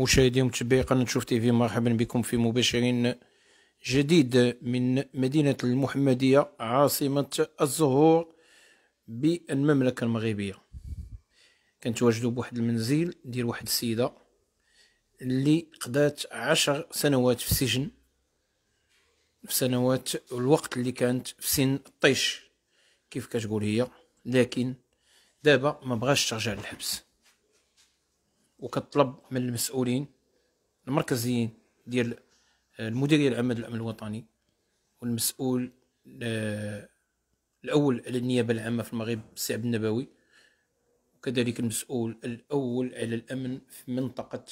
مشاهدي ومتابعي قناة شوف تي في مرحبا بكم في مباشر جديد من مدينة المحمدية عاصمة الزهور بالمملكة المغربية كنتواجدوا بواحد المنزل ديال واحد السيدة اللي قضات عشر سنوات في السجن في سنوات الوقت اللي كانت في سن الطيش كيف كتقول هي لكن دابا ما بغاش ترجع للحبس وكطلب من المسؤولين المركزيين ديال آه، المديريه العامه للامن الوطني والمسؤول آه، الاول على النيابه العامه في المغرب سي عبد النبوي وكذلك المسؤول الاول على الامن في منطقه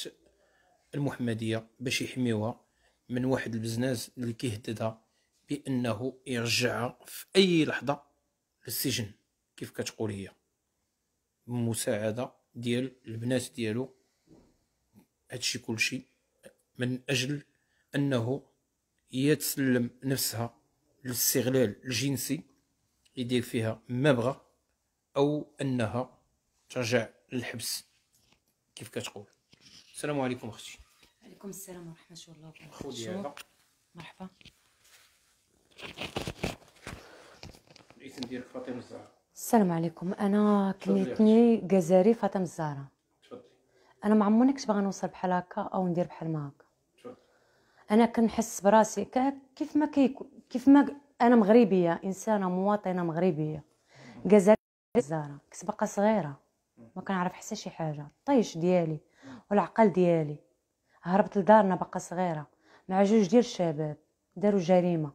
المحمديه باش يحميوها من واحد البزناز اللي كيهددها بانه يرجعها في اي لحظه للسجن كيف كتقول هي بمساعده ديال البنات ديالو هادشي كلشي من اجل انه يتسلم نفسها للاستغلال الجنسي يدير فيها ما بغى او انها ترجع للحبس كيف كتقول السلام عليكم اختي وعليكم السلام ورحمه الله وبركاته مرحبا الاسم ديالك فاطمه الزهراء السلام عليكم انا كنيتني غزاري فاطمه الزهراء انا ما عمرني كنت باغي نوصل بحال هكا او ندير بحال ما هكا انا كنحس براسي كيف ما كيكون كيف ما انا مغربيه انسانه مواطنه مغربيه جزائريه كنت باقا صغيره ما كنعرف حتى شي حاجه الطيش ديالي والعقل ديالي هربت لدارنا باقا صغيره مع جوج ديال الشباب داروا جريمه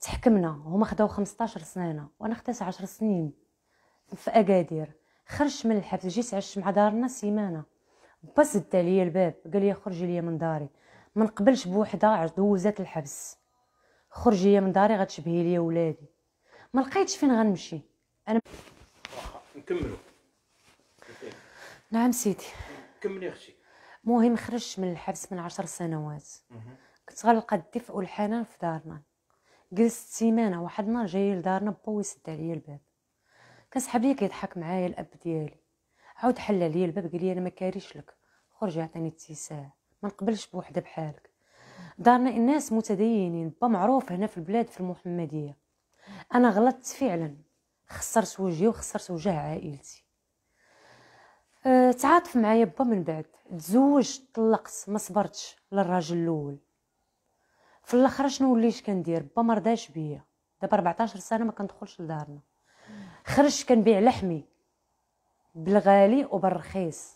تحكمنا هما خداو 15 سنه وانا خديت 10 سنين في اكادير خرجت من الحبس جيت عشت مع دارنا سيمانه با سد عليا الباب قال لي خرجي ليا من داري ما نقبلش بوحده دوزات الحبس خرجي ليا من داري غتشبهي ليا ولادي ما لقيتش فين غنمشي انا نكملوا نعم سيدي كملي اختي المهم خرجت من الحبس من عشر سنوات كنت غنلقى الدفء والحنان في دارنا جلست سيمانه واحد النهار جايه لدارنا با يسد عليا الباب كان صاحبي كيضحك معايا الاب ديالي عاود حل لي الباب قال لي انا ما كاريش لك خرج عطيني اتساع ما نقبلش بوحده بحالك دارنا الناس متدينين با معروف هنا في البلاد في المحمديه انا غلطت فعلا خسرت وجهي وخسرت وجه عائلتي أه تعاطف معايا با من بعد تزوجت طلقت ما صبرتش للراجل الاول في الاخر شنو وليت كندير با مرضاش بيا دابا 14 سنه ما كندخلش لدارنا خرجت كنبيع لحمي بالغالي وبالرخيص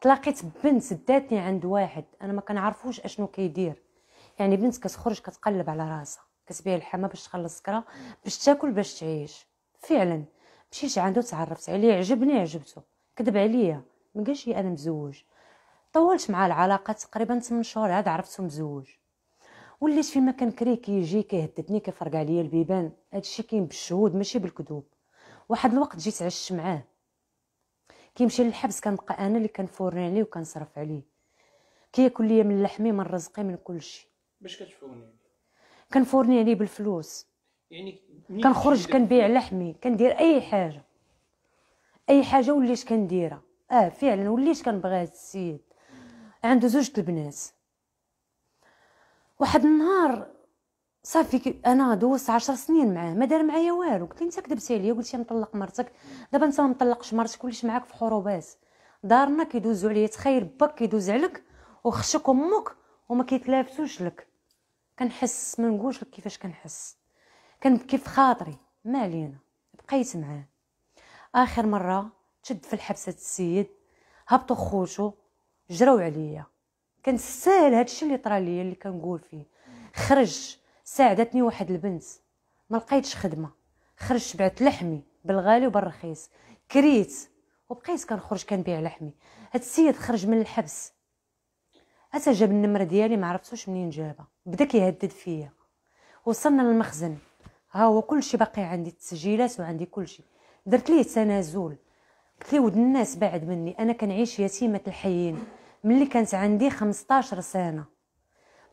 تلاقيت بنت داتني عند واحد انا ما كنعرفوش اشنو كيدير يعني بنت كتخرج كتقلب على راسها كتبيع الحمى باش تخلص كرا باش تاكل باش تعيش فعلا مشيت عنده تعرفت عليه عجبني عجبته كذب عليا ما قالش انا مزوج طولت مع العلاقه تقريبا 8 شهور عاد عرفته مزوج وليت فيما كان كري كيجي كيهددني كيفرقع عليا البيبان هادشي كاين بالشهود ماشي بالكذوب واحد الوقت جيت عشت معاه كيمشي للحبس كنبقى انا اللي كنفورن عليه وكنصرف عليه كياكل ليا من لحمي من رزقي من كلشي باش كتفورني كنفورني عليه بالفلوس يعني كنخرج كنبيع لحمي كندير اي حاجه اي حاجه وليت كنديرها اه فعلا وليت كنبغي هاد السيد عنده زوج البنات واحد النهار صافي انا دوزت 10 سنين معاه ما دار معايا والو قلت لي انت كذبت عليا قلتي مطلق مرتك دابا انت ما مطلقش مرتك كلش معاك في حروبات دارنا كيدوزو عليا تخيل باك كيدوز عليك وخشك امك وما كيتلافتوش لك كنحس ما نقولش لك كيفاش كنحس كنبكي في خاطري ما علينا بقيت معاه اخر مره تشد في الحبسه السيد هبطوا خوتو جراو عليا كنستاهل هادشي اللي طرا ليا اللي كنقول فيه خرج ساعدتني واحد البنت ما لقيتش خدمه خرجت بعت لحمي بالغالي وبالرخيص كريت وبقيت كنخرج كنبيع لحمي هاد السيد خرج من الحبس حتى جاب النمرة ديالي ما عرفتوش منين جابها بدا كيهدد فيا وصلنا للمخزن ها هو كلشي باقي عندي التسجيلات وعندي كلشي درت ليه تنازل قلت ليه ود الناس بعد مني انا كنعيش يتيمه الحيين ملي كانت عندي 15 سنه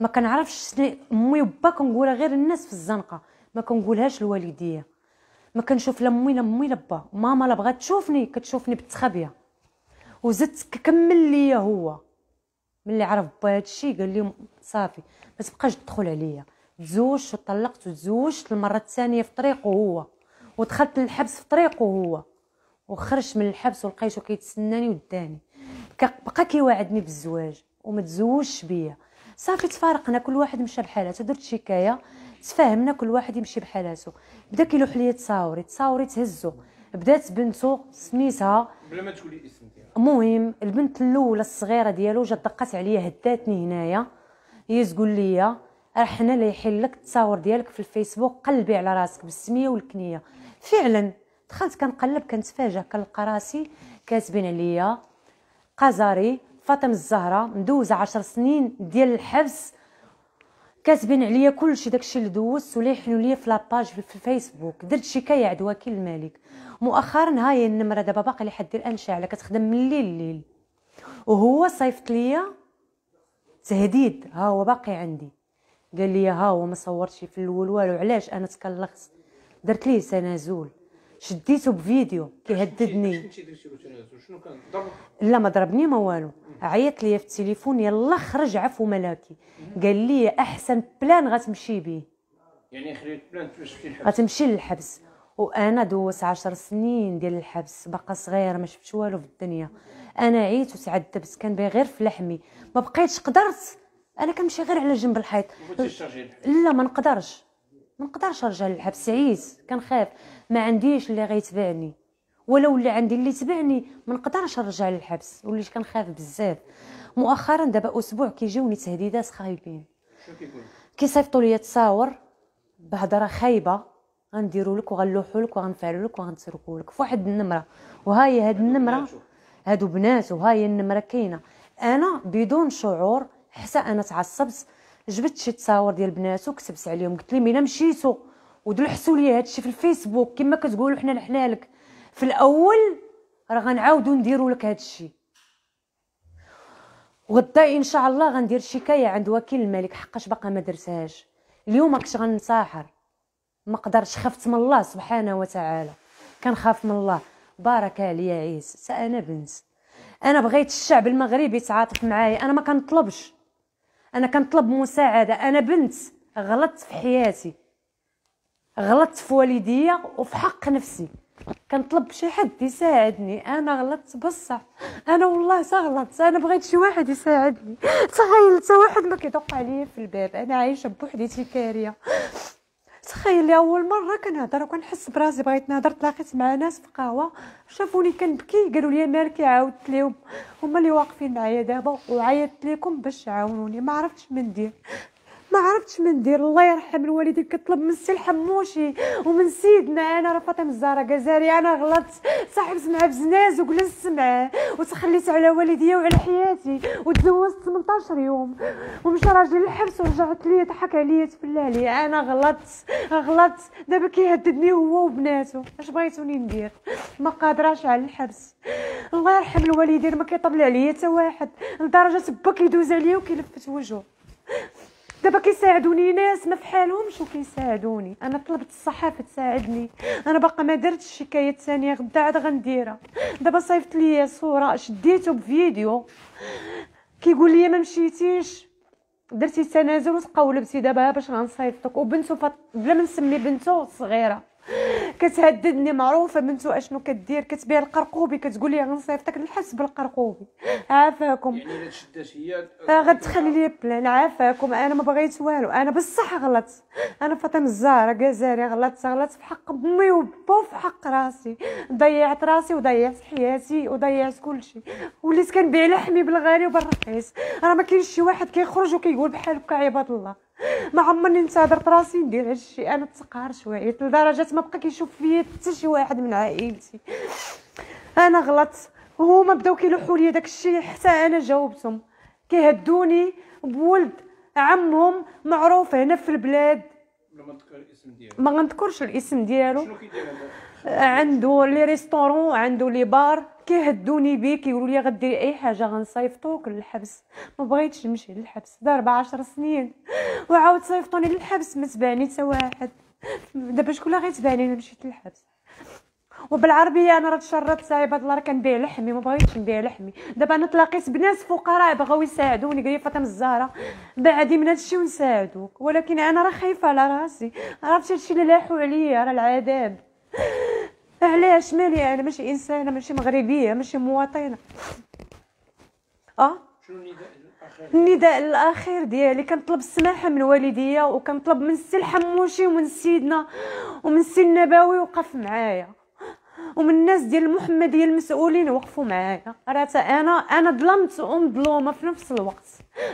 ما كنعرفش امي وبا كنقولها غير الناس في الزنقه ما كنقولهاش لوالديا ما كنشوف لا امي لا امي لا با ماما لا بغات تشوفني كتشوفني بالتخابيه وزدت كمل ليا هو ملي عرف با هادشي قال لي صافي ما تبقاش تدخل عليا تزوجت وطلقت وتزوجت المره الثانيه في طريقه هو ودخلت للحبس في طريقه هو وخرجت من الحبس ولقيته كيتسناني وداني بقى كيوعدني بالزواج وما تزوجش بيا صافي تفارقنا كل واحد مشى بحالاته درت شكايه تفاهمنا كل واحد يمشي بحالاته بدا كيلوح ليا تصاوري تصاوري تهزو بدات بنته سميتها بلا ما تقولي الاسم ديالها المهم البنت الاولى الصغيره ديالو جات دقات عليا هداتني هنايا هي تقول لي راه حنا اللي يحل لك التصاور ديالك في الفيسبوك قلبي على راسك بالسميه والكنيه فعلا دخلت كنقلب كنتفاجا كنلقى راسي كاتبين عليا قزاري فاطمه الزهراء مدوزه 10 سنين ديال الحبس كاتبين عليا كلشي داكشي اللي دوزت ولا يحلو ليا في لاباج في الفيسبوك درت شكايه عند وكيل الملك مؤخرا هاي النمره دابا باقي لحد الان شاعله كتخدم من الليل لليل وهو صيفط ليا تهديد ها هو باقي عندي قال لي ها هو ما صورتش في الاول والو علاش انا تكلخت درت ليه سنازول شديته بفيديو كيهددني لا ما ضربني ما والو عيط لي في التليفون يلا خرج عفو ملاكي قال لي احسن بلان غتمشي به يعني خليت بلان تمشي للحبس غتمشي للحبس وانا دوس 10 سنين ديال الحبس بقى صغيره ما شفتش والو في الدنيا انا عيت وتعذبت كان باغي غير في لحمي ما بقيتش قدرت انا كنمشي غير على جنب الحيط لا ما نقدرش ما نقدرش نرجع للحبس عيس كنخاف ما عنديش اللي غيتبعني ولا ولا عندي اللي تبعني ما نقدرش نرجع للحبس وليت كنخاف بزاف مؤخرا دابا اسبوع كيجيوني تهديدات خايبين كيصيفطوا لي تصاور بهضره خايبه غنديروا لك وغنلوحوا لك وغنفعلوا لك وغنتركوا لك فواحد النمره وهاي هاد النمره هادو بنات وهاي النمره كاينه انا بدون شعور حتى انا تعصبت جبت شي تصاور ديال بنات وكتبت عليهم قلت لهم الا مشيتو ودلحسوا لي هادشي في الفيسبوك كما كتقولوا حنا لحنالك في الاول راه غنعاودو نديرو لك هادشي غدا ان شاء الله غندير شكايه عند وكيل الملك حقاش باقا ما درتهاش اليوم كنت غنصاحر ما قدرش خفت من الله سبحانه وتعالى كنخاف من الله بارك عليا عيسى انا بنت انا بغيت الشعب المغربي يتعاطف معايا انا ما كنطلبش انا كنطلب مساعده انا بنت غلطت في حياتي غلطت في والديا وفي حق نفسي كنطلب شي حد يساعدني انا غلطت بصح انا والله غلطت انا بغيت شي واحد يساعدني تخيل حتى واحد ما كيدق عليا في الباب انا عايشه بوحدي كاريه تخيلي اول مره كنهضر وكنحس براسي بغيت نهضر تلاقيت مع ناس في قهوه شافوني كنبكي قالوا لي مالكي عاودت لهم هما اللي واقفين معايا دابا وعيطت لكم باش تعاونوني ما عرفتش ما ندير ما عرفتش ما ندير الله يرحم الوالدين كطلب من السي الحموشي ومن سيدنا انا راه فاطمه الزهراء غزاري انا غلطت صاحب معاه بزناز وجلست معاه وتخليت على والديا وعلى حياتي وتزوجت 18 يوم ومشى راجلي للحبس ورجعت ليا ضحك عليا تبلى لي انا غلطت غلطت دابا كيهددني هو وبناته اش بغيتوني ندير ما قادراش على الحبس الله يرحم الوالدين ما كيطبل عليا حتى واحد لدرجه با كيدوز عليا وكيلفت وجهه دابا كيساعدوني ناس ما فحالهمش وكيساعدوني انا طلبت الصحافه تساعدني انا باقا ما درتش الشكايه الثانيه غدا عاد غنديرها دابا صيفط لي صوره شديته بفيديو كيقول لي ما مشيتيش درتي التنازل وتقولبتي دابا باش غنصيفطك وبنته فط... بلا ما نسمي بنته صغيره كتهددني معروفه بنتو اشنو كدير كتبيع القرقوبي كتقول لي غنصيفطك نحسب بالقرقوبي عافاكم يعني الا شدات هي آه، غتخلي لي بلان عافاكم انا ما بغيت والو انا بصح غلطت انا فاطمه الزهراء كازاري غلطت غلطت في حق امي وبا وفي حق راسي ضيعت راسي وضيعت حياتي وضيعت كلشي وليت كنبيع لحمي بالغالي وبالرخيص راه ما كاينش شي واحد كيخرج وكيقول بحال هكا عباد الله ما عمرني درت راسي ندير هادشي انا تسقهر شويه لدرجه ما بقى كيشوف فيا حتى شي واحد من عائلتي انا غلطت وهما بداو كيلوحوا لي داكشي حتى انا جاوبتهم كيهدوني بولد عمهم معروف هنا في البلاد ما غنذكرش الاسم ديالو عنده لي ريستورون عنده لي بار كيهدوني بيه كيقولوا لي غديري اي حاجه غنصيفطوك للحبس ما بغيتش نمشي للحبس دار عشر سنين وعاود صيفطوني للحبس ما تبعني حتى واحد دابا شكون اللي غيتبعني انا مشيت للحبس وبالعربيه انا راه تشربت صايبه الله كنبيع لحمي ما بغيتش نبيع لحمي دابا انا تلاقيت بناس فقراء بغاو يساعدوني قال فاطمه الزهراء بعدي من هادشي ونساعدوك ولكن انا راه خايفه على راسي عرفتي هادشي اللي لاحوا عليا راه العذاب علاش مالي انا ماشي انسانه ماشي مغربيه ماشي مواطنه اه النداء الاخير ديالي كنطلب السماحه من والديا وكنطلب من السي الحموشي ومن سيدنا ومن السي النبوي وقف معايا ومن الناس ديال المحمديه المسؤولين وقفوا معايا راه انا انا ظلمت ومظلومه في نفس الوقت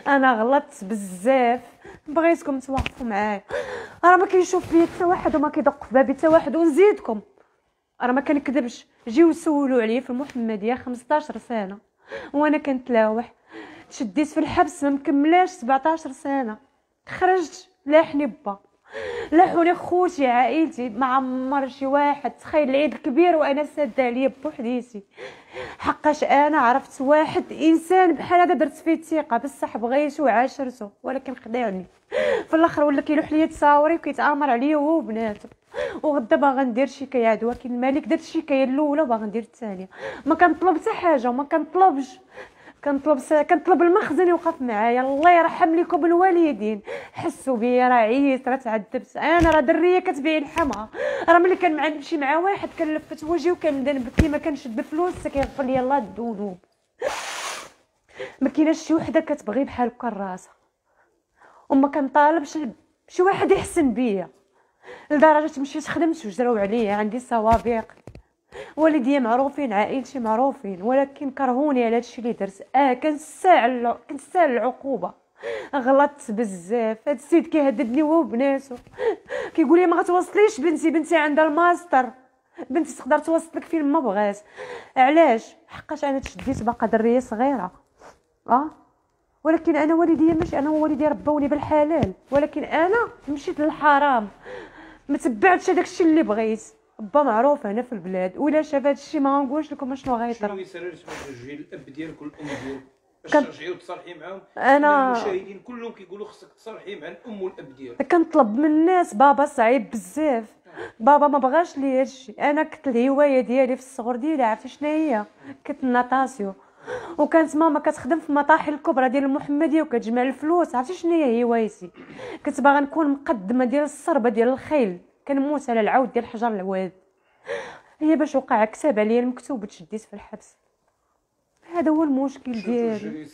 انا غلطت بزاف بغيتكم توقفوا معايا راه ما كيشوف فيا حتى واحد وما كيدق في بابي حتى واحد ونزيدكم راه ما كنكذبش جيو سولوا عليا في المحمديه 15 سنه وانا كنتلاوح تشديت في الحبس ما مكملاش 17 سنه خرجت لاحني با لاحوني خوتي عائلتي ما عمر شي واحد تخيل العيد الكبير وانا ساده عليا بوحديتي حقاش انا عرفت واحد انسان بحال هذا درت فيه الثقه بصح بغيتو وعاشرته ولكن خدعني في الاخر ولا كيلوح ليا تصاوري وكيتامر عليا هو وبناته وغدا باغا ندير شكايه عاد ولكن الملك درت الشكايه الاولى باغا ندير الثانيه ما كنطلب حتى حاجه ما كنطلبش كنطلب سا... كنطلب المخزن يوقف معايا الله يرحم ليكم الوالدين حسوا بيا راه عييت راه تعذبت انا راه دريه كتبيع لحمها راه ملي كنمشي مع واحد كنلفت وجهي وكنبدا نبكي ما كنشد الفلوس كيغفر لي الله الذنوب ما كايناش شي وحده كتبغي بحال هكا راسها وما كنطالبش شي واحد يحسن بيا لدرجه مشيت خدمت وجراو عليا عندي الصوابيق والديا معروفين عائلتي معروفين ولكن كرهوني على هادشي اللي درت اه كنستاهل كنستاهل العقوبه غلطت بزاف هاد السيد كيهددني هو وبناتو كيقول لي ما غتوصليش بنتي بنتي عندها الماستر بنتي تقدر توصلك فين ما بغات علاش حقاش انا تشديت باقا دريه صغيره اه ولكن انا والديا ماشي انا ووالدي ربوني بالحلال ولكن انا مشيت للحرام ما تبعتش هذاك الشيء اللي بغيت با معروف هنا في البلاد ولا شاف هذا الشيء ما غنقولش لكم شنو غيطرى شنو يسرر توجهي الاب ديالك والام ديالك ترجعي وتصالحي معاهم انا المشاهدين كلهم كيقولوا خصك تصالحي مع الام والاب ديالك كنطلب من الناس بابا صعيب بزاف بابا ما بغاش لي هادشي انا كنت الهوايه ديالي في الصغر ديالي عرفتي شنو هي كنت النطاسيون وكانت ماما كتخدم في المطاحن الكبرى ديال المحمديه وكتجمع الفلوس عرفتي شنو هي هوايتي كنت باغا نكون مقدمه ديال الصربه ديال الخيل كنموت على العود ديال حجر العواد هي باش وقع كتاب عليا المكتوب وتشديت في الحبس هذا هو المشكل ديالي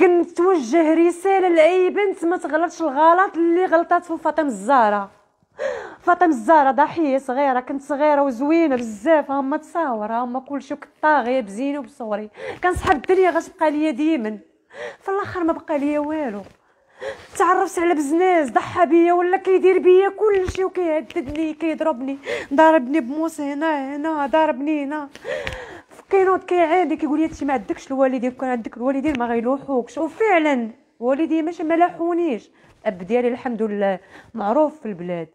كنت توجه رساله لاي بنت ما تغلطش الغلط اللي غلطات في فاطمه الزهراء فاطمه الزهراء ضحيه صغيره كنت صغيره وزوينه بزاف هما تصاور هما كلشي كنت طاغيه بزينه وبصوري كنصحاب الدنيا غتبقى ليا ديما في الاخر ما بقى ليا والو تعرفت على بزناز ضحى بيا ولا كيدير بيا كلشي وكيهددني كيضربني ضاربني بموس هنا هنا ضاربني هنا كينوض كيعاني كيقول لي انت ما عندكش الوالدين كان عندك الوالدين ما غيلوحوكش وفعلا والدي ماشي ما لاحونيش الاب ديالي الحمد لله معروف في البلاد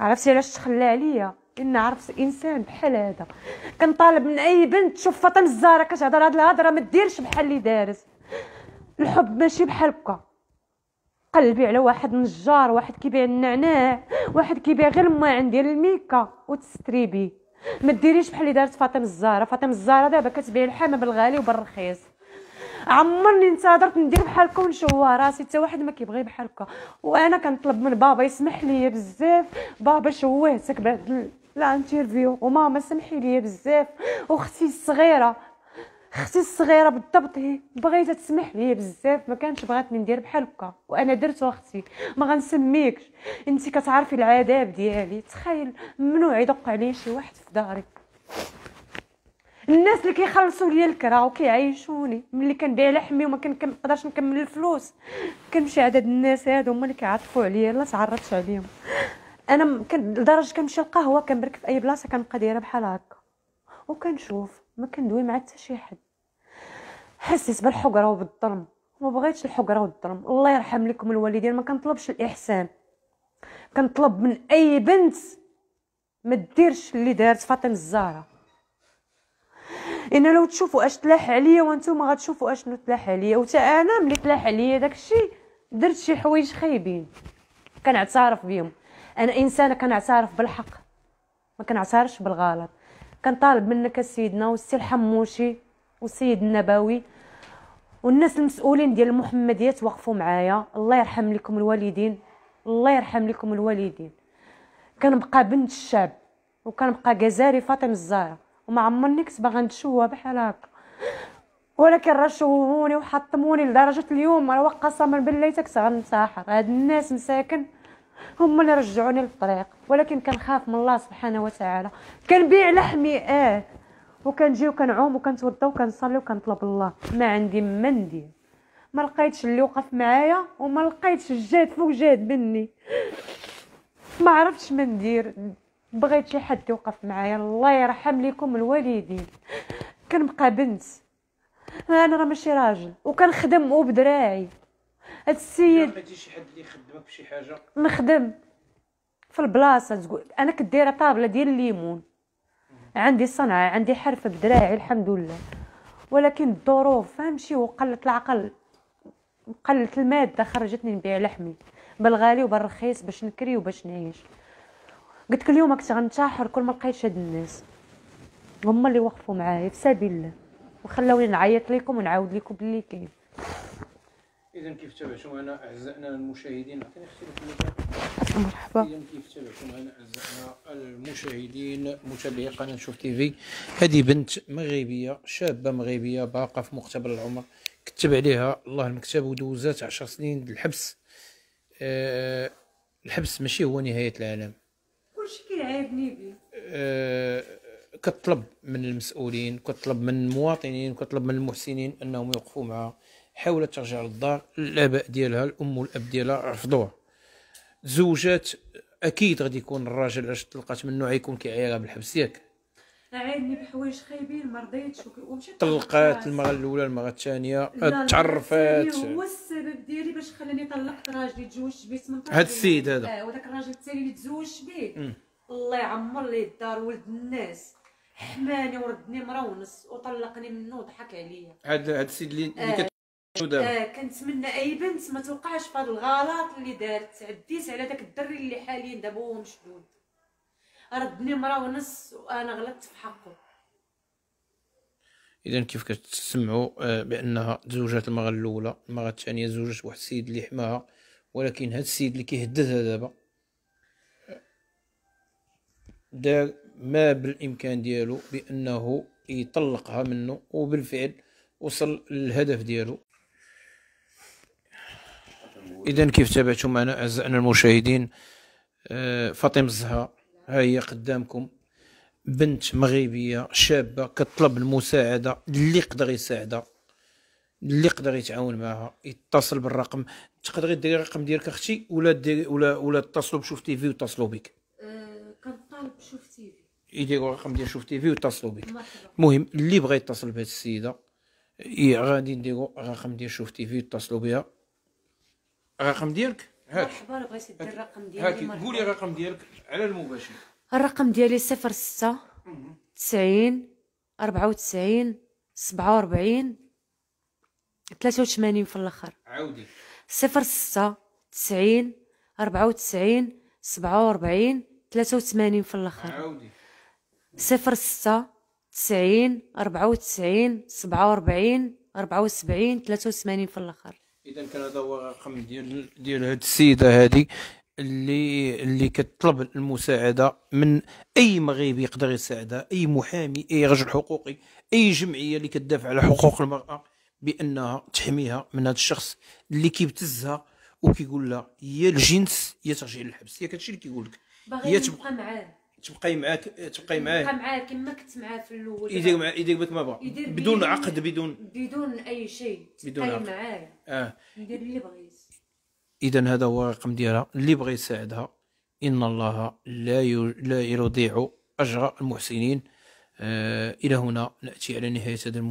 عرفتي علاش تخلى عليا ان عرفت انسان بحال هذا كنطالب من اي بنت تشوف فاطمه الزهراء كتهضر هاد الهضره ما ديرش بحال اللي دارت الحب ماشي بحال هكا قلبي على واحد نجار واحد كيبيع النعناع واحد كيبيع غير الماعن ديال الميكا وتستري بيه ما ديريش بحال اللي دارت فاطمه الزهراء فاطمه الزهراء دابا كتبيع الحامه بالغالي وبالرخيص عمرني نتظرت ندير بحالكم ونشوه راسي حتى واحد ما كيبغي هكا وانا كنطلب من بابا يسمح لي بزاف بابا شوهتك بعد الانترفيو وماما سمحي لي بزاف واختي الصغيره اختي الصغيره بالضبط هي بغيتها تسمح لي بزاف ما كانتش بغاتني ندير بحال هكا وانا درت اختي ما غنسميكش انت كتعرفي العذاب ديالي تخيل ممنوع يدق عليا شي واحد في داري الناس اللي كيخلصوا لي الكرا وكيعيشوني ملي كنبيع لحمي وما كنقدرش نكمل الفلوس كنمشي عدد الناس هادو هما اللي كيعطفوا عليا لا تعرضتش عليهم انا لدرجه كنمشي القهوه كنبرك في اي بلاصه كنبقى دايره بحال هكا وكنشوف ما كندوي مع حتى شي حد حسيت بالحقره وبالظلم ما بغيتش الحقره والظلم الله يرحم لكم الوالدين ما كنطلبش الاحسان كنطلب من اي بنت ما ديرش اللي دارت فاطمه الزهراء لان لو تشوفوا اش تلاح عليا وانتم غتشوفوا اشنو تلاح عليا وتا انا ملي تلاح عليا داكشي درت شي حوايج خايبين كنعترف بهم انا انسانه كنعترف بالحق ما كنعترفش بالغلط كنطالب منك سيدنا والسي الحموشي والسيد النبوي والناس المسؤولين ديال المحمديه توقفوا معايا الله يرحم لكم الوالدين الله يرحم لكم الوالدين كنبقى بنت الشعب وكنبقى غزاري فاطمه الزهراء وما عمرني كنت باغا نتشوه بحال هكا ولكن راه شوهوني وحطموني لدرجه اليوم راه قسما بالله كنت غنتاحر هاد الناس مساكن هما اللي رجعوني للطريق ولكن كنخاف من الله سبحانه وتعالى كنبيع لحمي اه وكنجي وكنعوم وكنتوضى وكنصلي وكنطلب الله ما عندي ما ندير ما لقيتش اللي وقف معايا وما لقيتش الجهد فوق جهد مني ما عرفتش ما ندير بغيت شي حد يوقف معايا الله يرحم ليكم الوالدين كنبقى بنت انا راه ماشي راجل وكنخدم وبدراعي هاد السيد ما شي حد اللي يخدمك بشي حاجه نخدم في البلاصه تقول انا كديره طابله ديال الليمون عندي صنعه عندي حرف بدراعي الحمد لله ولكن الظروف فهمشي وقلت العقل قلت الماده خرجتني نبيع لحمي بالغالي وبالرخيص باش نكري وباش نعيش قلت لك اليوم كنت غنتحر كل ما لقيت هاد الناس هما اللي وقفوا معايا في سبيل الله وخلاوني نعيط لكم ونعاود لكم باللي كاين اذا كيف تابعتم انا اعزائنا المشاهدين عطيني اختي مرحبا اذا كيف تابعتم انا اعزائنا المشاهدين متابعي قناه شوف تي في هذه بنت مغربيه شابه مغربيه باقه في مختبر العمر كتب عليها الله المكتب ودوزات 10 سنين الحبس أه الحبس ماشي هو نهايه العالم آه، كطلب من المسؤولين كطلب من المواطنين كطلب من المحسنين انهم يوقفوا معها حاولت ترجع للدار الاباء ديالها الام والاب ديالها رفضوها تزوجات اكيد غادي يكون الراجل اش طلقات منه غيكون كيعيرها بالحبس ياك عيني بحوايج خايبين ما رضيتش ومشات طلقات المره الاولى المره الثانيه تعرفات هو السبب ديالي باش خلاني طلقت راجلي تزوجت به 18 هاد السيد هذا آه، وداك الراجل الثاني اللي تزوجت به الله يعمر لي الدار ولد الناس حماني وردني مرا ونص وطلقني منه وضحك عليا هاد هاد السيد اللي آه. كت... آه كنتمنى اي بنت ما توقعش في هذا الغلط اللي دارت عديت على داك الدري اللي حاليا دابا هو مشدود ردني مرا ونص وانا غلطت في حقه اذا كيف كتسمعوا آه، بانها تزوجات المره الاولى المره الثانيه زوجات واحد السيد اللي حماها ولكن هذا السيد اللي كيهدد دابا دار ما بالامكان ديالو بانه يطلقها منه وبالفعل وصل للهدف ديالو اذا كيف تابعتم معنا اعزائنا المشاهدين آه، فاطمه الزهراء ها هي قدامكم بنت مغربيه شابه كطلب المساعده اللي يقدر يساعدها اللي يقدر يتعاون معها يتصل بالرقم تقدري ديري الرقم ديالك اختي ولا ديري ولا ولا اتصلوا بشوف تيفي ويتصلوا بك رقم شوف تيفي يديروا الرقم ديال شوف تيفي ويتصلوا بك المهم اللي بغى يتصل بهاد السيده غادي نديروا الرقم ديال شوف تيفي ويتصلوا بها الرقم ديالك هاك مرحبا بغيت دير الرقم ديالي هاك قولي الرقم ديالك على المباشر الرقم ديالي 06 90 94 47 83 في الاخر عاودي 06 90 94 47 83 في الاخر وتسعين سبعة 90 94 47 74 83 في الاخر اذا كان هذا هو الرقم ديال ديال هاد السيده هادي اللي اللي كتطلب المساعده من اي مغربي يقدر يساعدها اي محامي اي رجل حقوقي اي جمعيه اللي كتدافع على حقوق المراه بانها تحميها من هذا الشخص اللي كيبتزها وكيقول لها يا الجنس يا ترجعي للحبس هي هادشي اللي كيقول لك باغي تبقى معاه تبقاي معاه تبقاي معاه تبقى معاه كما كنت معاه في الاول يدير معاه يدير بك ما بغا بدون عقد بدون بدون اي شيء بدون عقد معاه اه يدير اللي بغيت اذا هذا هو الرقم ديالها اللي بغى يساعدها ان الله لا يو... لا يضيع اجر المحسنين آه الى هنا ناتي على نهايه هذا الموضوع